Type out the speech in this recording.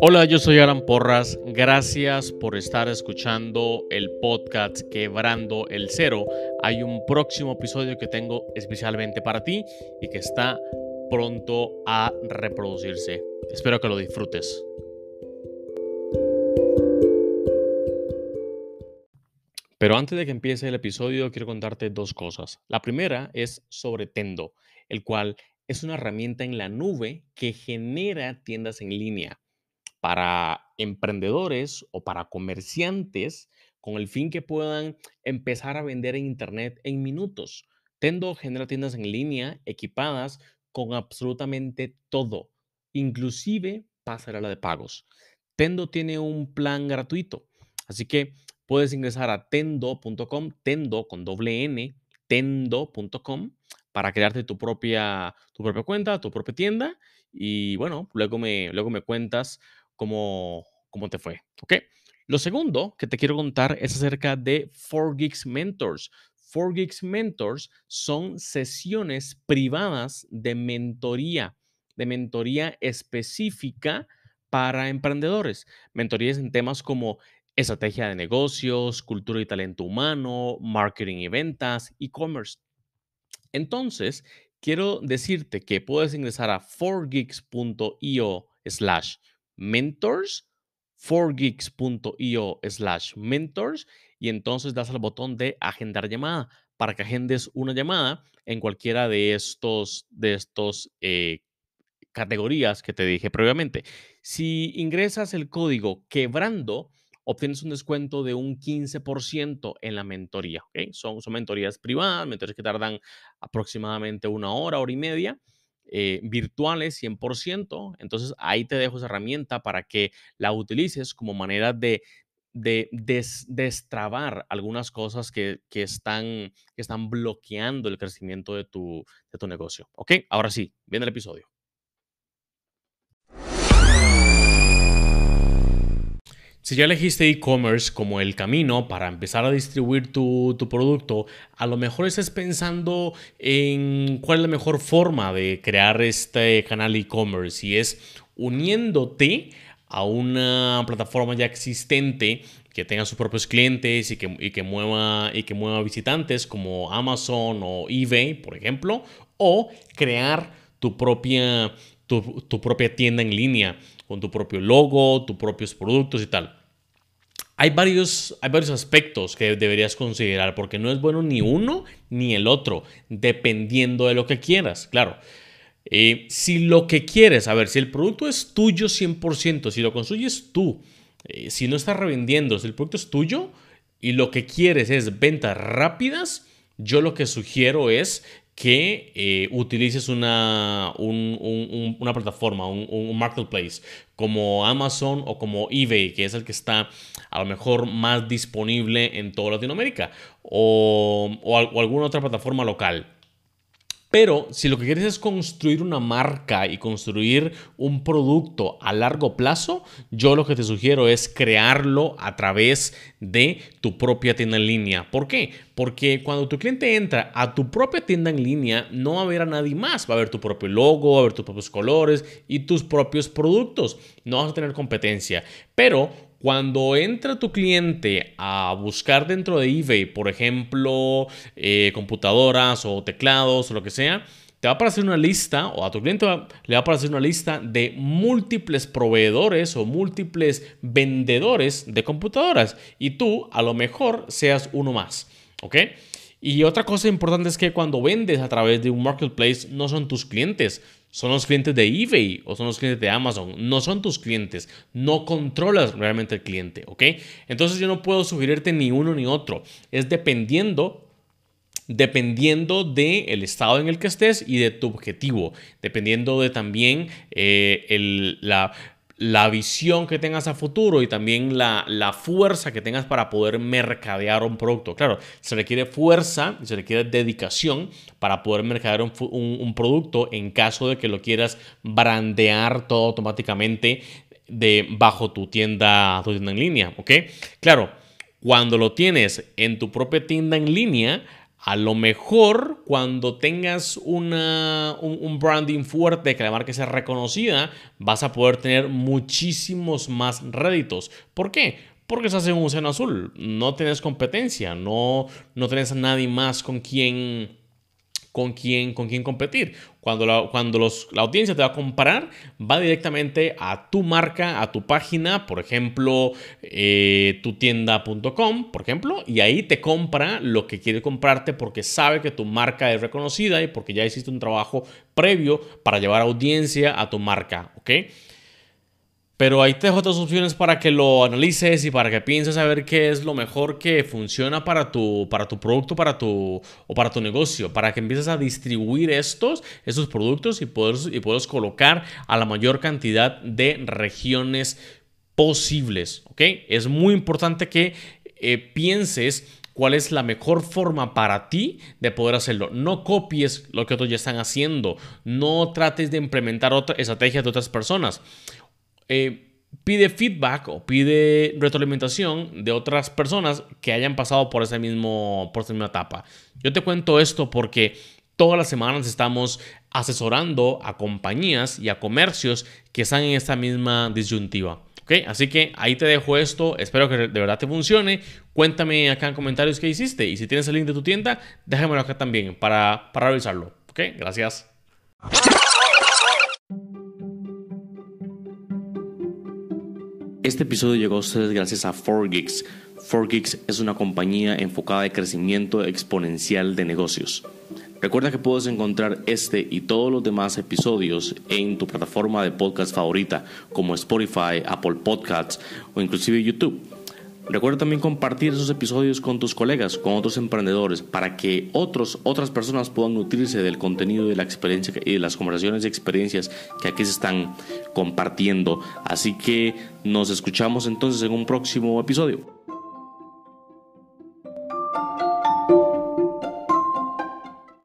Hola, yo soy Alan Porras. Gracias por estar escuchando el podcast Quebrando el Cero. Hay un próximo episodio que tengo especialmente para ti y que está pronto a reproducirse. Espero que lo disfrutes. Pero antes de que empiece el episodio, quiero contarte dos cosas. La primera es sobre Tendo, el cual es una herramienta en la nube que genera tiendas en línea para emprendedores o para comerciantes con el fin que puedan empezar a vender en Internet en minutos. Tendo genera tiendas en línea equipadas con absolutamente todo, inclusive la de pagos. Tendo tiene un plan gratuito, así que puedes ingresar a tendo.com, tendo con doble n, tendo.com para crearte tu propia, tu propia cuenta, tu propia tienda y bueno, luego me, luego me cuentas cómo, te fue. ¿Ok? Lo segundo que te quiero contar es acerca de 4Geeks Mentors. 4Geeks Mentors son sesiones privadas de mentoría, de mentoría específica para emprendedores. Mentorías en temas como estrategia de negocios, cultura y talento humano, marketing y ventas, e-commerce. Entonces, quiero decirte que puedes ingresar a 4geeks.io slash mentors, 4geeks.io slash mentors y entonces das al botón de agendar llamada para que agendes una llamada en cualquiera de estos, de estos eh, categorías que te dije previamente. Si ingresas el código quebrando, obtienes un descuento de un 15% en la mentoría. Son, son mentorías privadas, mentorías que tardan aproximadamente una hora, hora y media. Eh, virtuales 100%. Entonces ahí te dejo esa herramienta para que la utilices como manera de, de destrabar algunas cosas que, que, están, que están bloqueando el crecimiento de tu, de tu negocio. ¿Ok? Ahora sí, viene el episodio. Si ya elegiste e-commerce como el camino para empezar a distribuir tu, producto, a lo mejor estás pensando en cuál es la mejor forma de crear este canal e-commerce y es uniéndote a una plataforma ya existente que tenga sus propios clientes y que, y que mueva, y que mueva visitantes como Amazon o eBay, por ejemplo, o crear tu propia tu, propia tienda en línea, con tu propio logo, tus propios productos y tal. Hay varios, hay varios aspectos que deberías considerar porque no es bueno ni uno ni el otro, dependiendo de lo que quieras, claro. Eh, si lo que quieres, a ver, si el producto es tuyo 100%, si lo construyes tú, eh, si no estás revendiendo, si el producto es tuyo y lo que quieres es ventas rápidas, yo lo que sugiero es que eh, utilices una, una plataforma, un, marketplace como Amazon o como eBay, que es el que está a lo mejor más disponible en toda Latinoamérica, o alguna otra plataforma local. Pero si lo que quieres es construir una marca y construir un producto a largo plazo, yo lo que te sugiero es crearlo a través de tu propia tienda en línea. ¿Por qué? Porque cuando tu cliente entra a tu propia tienda en línea, no va a ver a nadie más. Va a ver tu propio logo, va a ver tus propios colores y tus propios productos. No vas a tener competencia. Pero cuando entra tu cliente a buscar dentro de eBay, por ejemplo, eh, computadoras o teclados o lo que sea, te va a aparecer una lista, o a tu cliente le va a aparecer una lista de múltiples proveedores o múltiples vendedores de computadoras. Y tú, a lo mejor, seas uno más. ¿Ok? Y otra cosa importante es que cuando vendes a través de un marketplace no son tus clientes, son los clientes de eBay o son los clientes de Amazon, no son tus clientes, no controlas realmente el cliente, ¿ok? Entonces yo no puedo sugerirte ni uno ni otro, es dependiendo dependiendo del el estado en el que estés y de tu objetivo, dependiendo de también eh, el, la, la visión que tengas a futuro y también la, fuerza que tengas para poder mercadear un producto. Claro, se requiere fuerza, se requiere dedicación para poder mercadear un, producto en caso de que lo quieras brandear todo automáticamente de bajo tu tienda, tienda en línea, Claro, cuando lo tienes en tu propia tienda en línea, a lo mejor cuando tengas una, un, branding fuerte, que la marca sea reconocida, vas a poder tener muchísimos más réditos. ¿Por qué? Porque estás en un océano azul, no tienes competencia, no, no tenés a nadie más con quien con quién, con quién competir. Cuando, la, cuando la audiencia te va a comprar, va directamente a tu marca, a tu página, por ejemplo, eh, tienda.com, por ejemplo, y ahí te compra lo que quiere comprarte porque sabe que tu marca es reconocida y porque ya hiciste un trabajo previo para llevar audiencia a tu marca, ¿ok? Pero ahí te dejo otras opciones para que lo analices y para que pienses a ver qué es lo mejor que funciona para tu, para tu producto para tu, o para tu negocio, para que empieces a distribuir estos, estos productos y puedas y colocar a la mayor cantidad de regiones posibles. Es muy importante que eh, pienses cuál es la mejor forma para ti de poder hacerlo. No copies lo que otros ya están haciendo. No trates de implementar estrategias de otras personas. Eh, pide feedback o pide retroalimentación de otras personas que hayan pasado por, ese mismo, por esa misma etapa. Yo te cuento esto porque todas las semanas estamos asesorando a compañías y a comercios que están en esta misma disyuntiva. ¿Okay? Así que ahí te dejo esto, espero que de verdad te funcione. Cuéntame acá en comentarios qué hiciste y si tienes el link de tu tienda, déjamelo acá también para, para revisarlo. ¿Okay? Gracias. Este episodio llegó a ustedes gracias a 4Geeks. 4Geeks es una compañía enfocada en crecimiento exponencial de negocios. Recuerda que puedes encontrar este y todos los demás episodios en tu plataforma de podcast favorita como Spotify, Apple Podcasts o inclusive YouTube. Recuerda también compartir esos episodios con tus colegas, con otros emprendedores, para que otros, otras personas puedan nutrirse del contenido de la experiencia y de las conversaciones y experiencias que aquí se están compartiendo. Así que nos escuchamos entonces en un próximo episodio.